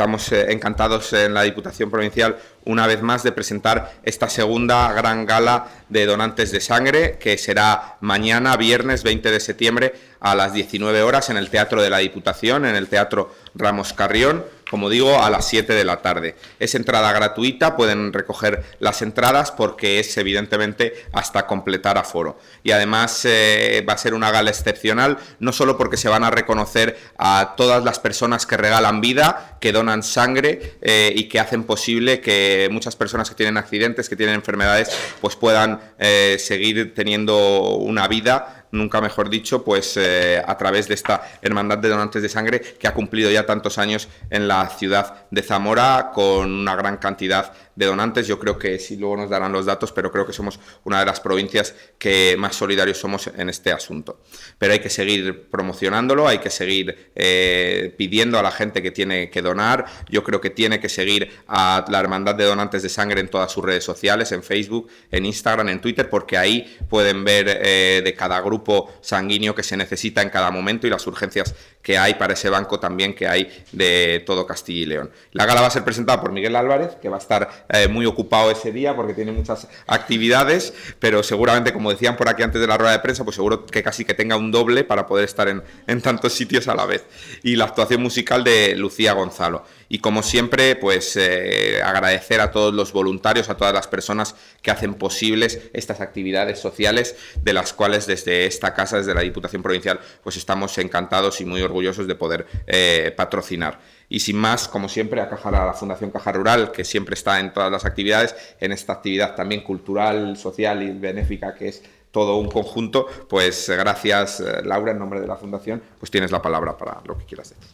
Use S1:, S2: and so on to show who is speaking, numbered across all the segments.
S1: estamos eh, encantados en la Diputación Provincial una vez más de presentar esta segunda gran gala de donantes de sangre que será mañana, viernes 20 de septiembre a las 19 horas en el Teatro de la Diputación, en el Teatro Ramos Carrión como digo, a las 7 de la tarde. Es entrada gratuita, pueden recoger las entradas porque es evidentemente hasta completar aforo. Y además eh, va a ser una gala excepcional, no solo porque se van a reconocer a todas las personas que regalan vida, que donan sangre eh, y que hacen posible que muchas personas que tienen accidentes, que tienen enfermedades, pues puedan eh, seguir teniendo una vida nunca mejor dicho, pues eh, a través de esta Hermandad de Donantes de Sangre que ha cumplido ya tantos años en la ciudad de Zamora con una gran cantidad de donantes. Yo creo que sí, luego nos darán los datos, pero creo que somos una de las provincias que más solidarios somos en este asunto. Pero hay que seguir promocionándolo, hay que seguir eh, pidiendo a la gente que tiene que donar. Yo creo que tiene que seguir a la Hermandad de Donantes de Sangre en todas sus redes sociales, en Facebook, en Instagram, en Twitter, porque ahí pueden ver eh, de cada grupo sanguíneo que se necesita en cada momento y las urgencias que hay para ese banco también que hay de todo Castilla y León. La gala va a ser presentada por Miguel Álvarez, que va a estar eh, muy ocupado ese día porque tiene muchas actividades, pero seguramente, como decían por aquí antes de la rueda de prensa, pues seguro que casi que tenga un doble para poder estar en, tantos sitios a la vez. Y la actuación musical de Lucía Gonzalo. Y como siempre, pues eh, agradecer a todos los voluntarios, a todas las personas que hacen posibles estas actividades sociales de las cuales desde esta casa, desde la Diputación Provincial, pues estamos encantados y muy orgullosos de poder eh, patrocinar. Y sin más, como siempre, a, a la Fundación Caja Rural, que siempre está en todas las actividades, en esta actividad también cultural, social y benéfica que es todo un conjunto, pues gracias eh, Laura, en nombre de la Fundación, pues tienes la palabra para lo que quieras decir.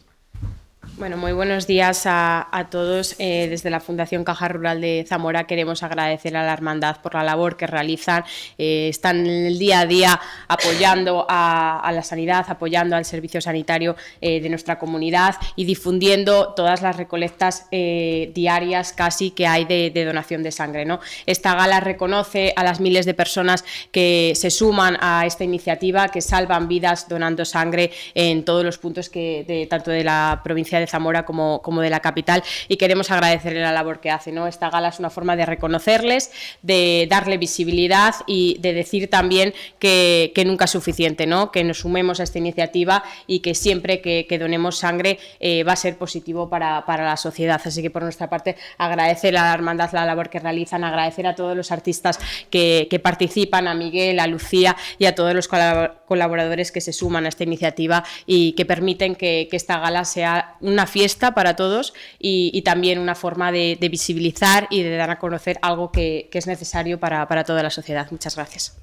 S2: Bueno, muy buenos días a, todos. Eh, desde la Fundación Caja Rural de Zamora queremos agradecer a la hermandad por la labor que realizan. Eh, están el día a día apoyando a, la sanidad, apoyando al servicio sanitario eh, de nuestra comunidad y difundiendo todas las recolectas diarias casi que hay de, donación de sangre. ¿no? Esta gala reconoce a las miles de personas que se suman a esta iniciativa, que salvan vidas donando sangre en todos los puntos que de, tanto de la provincia de Zamora como, como de la capital y queremos agradecerle la labor que hace. ¿no? Esta gala es una forma de reconocerles, de darle visibilidad y de decir también que, nunca es suficiente, ¿no? que nos sumemos a esta iniciativa y que siempre que, que donemos sangre eh, va a ser positivo para, la sociedad. Así que por nuestra parte agradecer a la hermandad la labor que realizan, agradecer a todos los artistas que, que participan, a Miguel, a Lucía y a todos los colaboradores que se suman a esta iniciativa y que permiten que, que esta gala sea un una fiesta para todos y, también una forma de, visibilizar y de dar a conocer algo que, es necesario
S3: para, toda la sociedad. Muchas gracias.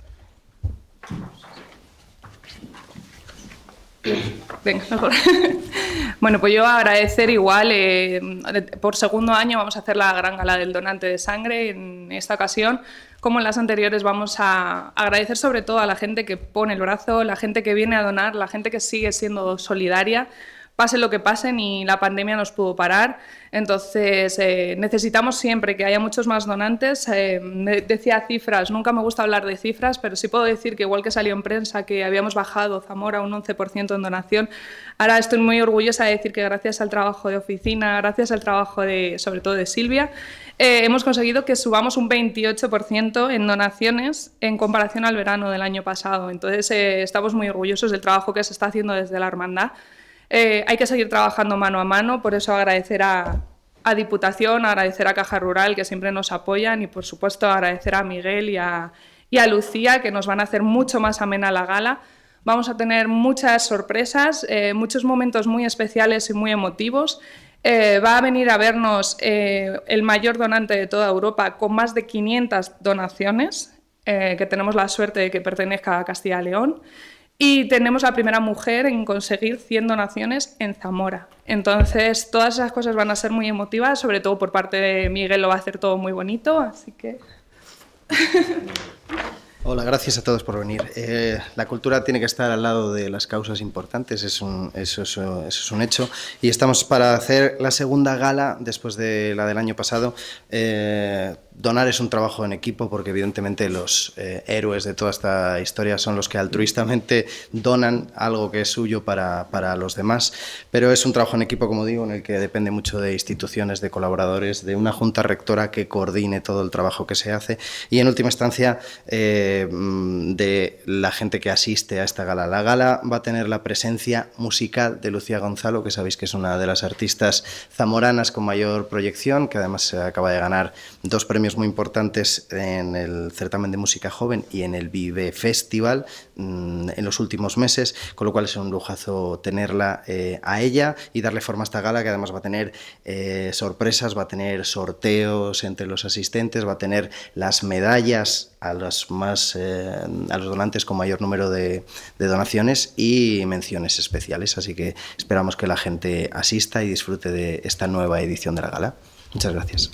S3: Venga, mejor. bueno, pues yo agradecer igual, eh, por segundo año vamos a hacer la gran gala del donante de sangre. En esta ocasión, como en las anteriores, vamos a agradecer sobre todo a la gente que pone el brazo, la gente que viene a donar, la gente que sigue siendo solidaria, pase lo que pase, y la pandemia nos pudo parar. Entonces, eh, necesitamos siempre que haya muchos más donantes. Eh, decía cifras, nunca me gusta hablar de cifras, pero sí puedo decir que igual que salió en prensa que habíamos bajado Zamora un 11% en donación, ahora estoy muy orgullosa de decir que gracias al trabajo de oficina, gracias al trabajo de, sobre todo de Silvia, eh, hemos conseguido que subamos un 28% en donaciones en comparación al verano del año pasado. Entonces, estamos muy orgullosos del trabajo que se está haciendo desde la hermandad. Eh, hay que seguir trabajando mano a mano, por eso agradecer a, a Diputación, agradecer a Caja Rural, que siempre nos apoyan, y por supuesto agradecer a Miguel y a, Lucía, que nos van a hacer mucho más amena la gala. Vamos a tener muchas sorpresas, eh, muchos momentos muy especiales y muy emotivos. Eh, va a venir a vernos el mayor donante de toda Europa con más de 500 donaciones, que tenemos la suerte de que pertenezca a Castilla y León. Y tenemos la primera mujer en conseguir 100 donaciones en Zamora. Entonces, todas esas cosas van a ser muy emotivas, sobre todo por parte de Miguel lo va a hacer todo muy bonito, así que...
S4: Hola, gracias a todos por venir. Eh, la cultura tiene que estar al lado de las causas importantes, es un, eso, es un hecho. Y estamos para hacer la segunda gala después de la del año pasado. Eh, donar es un trabajo en equipo porque evidentemente los eh, héroes de toda esta historia son los que altruistamente donan algo que es suyo para, para los demás. Pero es un trabajo en equipo, como digo, en el que depende mucho de instituciones, de colaboradores, de una junta rectora que coordine todo el trabajo que se hace. Y en última instancia... Mm, de la gente que asiste a esta gala. La gala va a tener la presencia musical de Lucía Gonzalo, que sabéis que es una de las artistas zamoranas con mayor proyección, que además acaba de ganar dos premios muy importantes en el certamen de música joven y en el Vive Festival mm, en los últimos meses, con lo cual es un lujazo tenerla eh, a ella y darle forma a esta gala que además va a tener eh, sorpresas, va a tener sorteos entre los asistentes, va a tener las medallas a los más eh, a los donantes con mayor número de, donaciones y menciones especiales. Así que esperamos que la gente asista y disfrute de esta nueva edición de la gala. Muchas gracias.